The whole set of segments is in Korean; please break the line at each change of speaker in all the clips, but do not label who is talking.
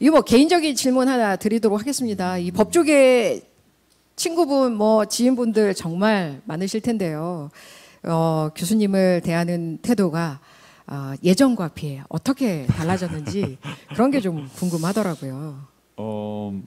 이뭐 개인적인 질문 하나 드리도록 하겠습니다. 이 법조계 친구분 뭐 지인분들 정말 많으실 텐데요. 어, 교수님을 대하는 태도가 어, 예전과 비해 어떻게 달라졌는지 그런 게 좀 궁금하더라고요. 어,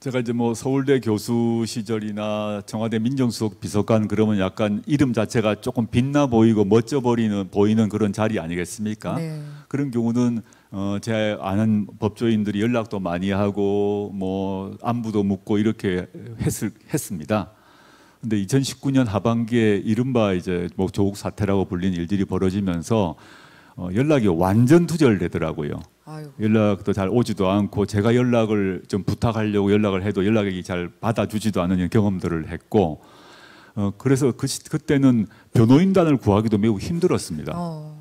제가 이제 뭐 서울대 교수 시절이나 청와대 민정수석 비서관 그러면 약간 이름 자체가 조금 빛나 보이고 멋져 보이는 보이는 그런 자리 아니겠습니까? 네. 그런 경우는 어, 제 아는 법조인들이 연락도 많이 하고 뭐 안부도 묻고 이렇게 했을, 했습니다. 근데 2019년 하반기에 이른바 이제 뭐 조국 사태라고 불리는 일들이 벌어지면서 어, 연락이 완전 투절되더라고요. 아이고. 연락도 잘 오지도 않고 제가 연락을 좀 부탁하려고 연락을 해도 연락이 잘 받아주지도 않는 경험들을 했고 어, 그래서 그, 시, 그때는 변호인단을 구하기도 매우 힘들었습니다. 어.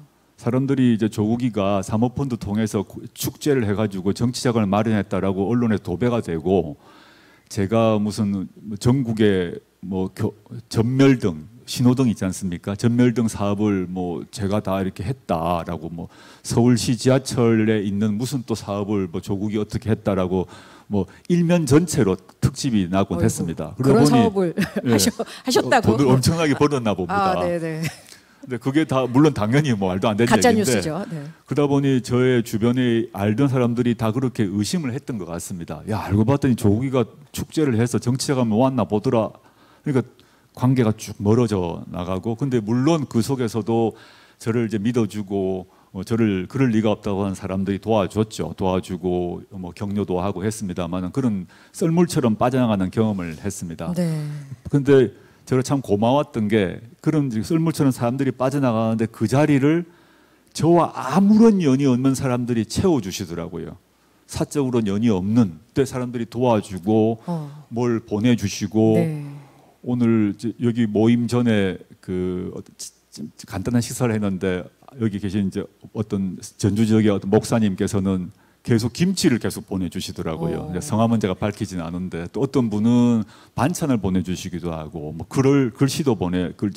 사람들이 이제 조국이가 사모펀드 통해서 축제를 해가지고 정치자금을 마련했다라고 언론에 도배가 되고 제가 무슨 전국에 뭐 교, 뭐 전멸등 신호등 있지 않습니까? 전멸등 사업을 뭐 제가 다 이렇게 했다라고 뭐 서울시 지하철에 있는 무슨 또 사업을 뭐 조국이 어떻게 했다라고 뭐 일면 전체로 특집이 나곤 했습니다. 그런 사업을 예, 하셨, 다고 돈을 엄청나게 벌었나 아, 봅니다. 아, 근데 네, 그게 다 물론 당연히 뭐 말도 안 되는 가짜 얘기인데 뉴스죠. 네. 그러다 보니 저의 주변에 알던 사람들이 다 그렇게 의심을 했던 것 같습니다. 야 알고 봤더니 조국이가 축제를 해서 정치자 가면 왔나 보더라. 그러니까 관계가 쭉 멀어져 나가고 근데 물론 그 속에서도 저를 이제 믿어주고 어, 저를 그럴 리가 없다고 하는 사람들이 도와줬죠. 도와주고 뭐 격려도 하고 했습니다만 그런 썰물처럼 빠져나가는 경험을 했습니다. 그런데 네. 저를 참 고마웠던 게 그런 쓸물처럼 사람들이 빠져나가는데 그 자리를 저와 아무런 연이 없는 사람들이 채워주시더라고요. 사적으로 연이 없는 때 사람들이 도와주고 어. 뭘 보내주시고 네. 오늘 여기 모임 전에 그 간단한 식사를 했는데 여기 계신 이제 어떤 전주 지역의 어떤 목사님께서는 계속 김치를 계속 보내주시더라고요. 어. 성함은 제가 밝히진 않은데 또 어떤 분은 반찬을 보내주시기도 하고 뭐 글을 글씨도 보내 글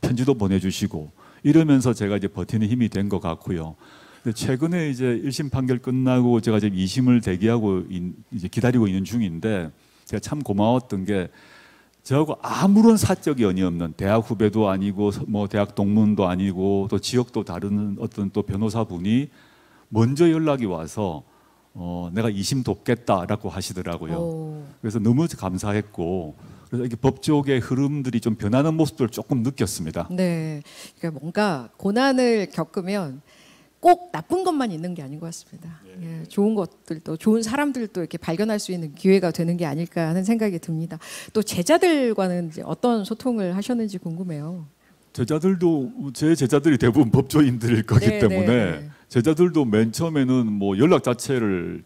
편지도 보내주시고 이러면서 제가 이제 버티는 힘이 된 것 같고요. 근데 최근에 이제 1심 판결 끝나고 제가 지금 2심을 대기하고 인, 이제 기다리고 있는 중인데 제가 참 고마웠던 게 저하고 아무런 사적 연이 없는 대학 후배도 아니고 뭐 대학 동문도 아니고 또 지역도 다른 어떤 또 변호사분이 먼저 연락이 와서 어, 내가 이심 돕겠다라고 하시더라고요. 오. 그래서 너무 감사했고 그래서 이게 법조의 흐름들이 좀 변하는 모습을 조금 느꼈습니다. 네, 그러니까 뭔가 고난을 겪으면 꼭 나쁜 것만 있는 게 아닌 것 같습니다. 네. 예, 좋은 것들도 좋은 사람들도 이렇게 발견할 수 있는 기회가 되는 게 아닐까 하는 생각이 듭니다. 또 제자들과는 어떤 소통을 하셨는지 궁금해요. 제자들도 제 제자들이 대부분 법조인들일 거기 네네. 네, 때문에 네. 제자들도 맨 처음에는 뭐 연락 자체를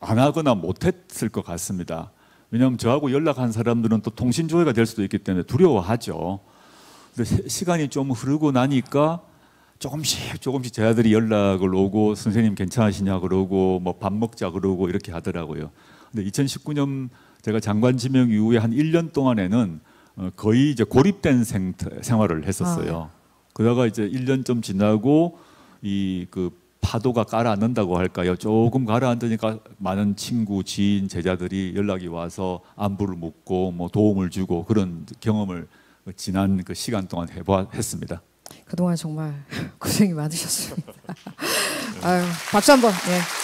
안 하거나 못했을 것 같습니다. 왜냐하면 저하고 연락한 사람들은 또 통신조회가 될 수도 있기 때문에 두려워하죠. 근데 시간이 좀 흐르고 나니까 조금씩 조금씩 제자들이 연락을 오고 선생님 괜찮으시냐 그러고 뭐 밥 먹자 그러고 이렇게 하더라고요. 근데 2019년 제가 장관 지명 이후에 한 1년 동안에는 어, 거의 이제 고립된 생, 생활을 했었어요. 아. 네. 그러다가 이제 1년 좀 지나고 이그 파도가 가라앉는다고 할까요? 조금 가라앉으니까 많은 친구, 지인, 제자들이 연락이 와서 안부를 묻고 뭐 도움을 주고 그런 경험을 지난 그 시간 동안 해보았습니다. 그동안 정말 고생이 많으셨습니다. 아유, 박수 한번. 예.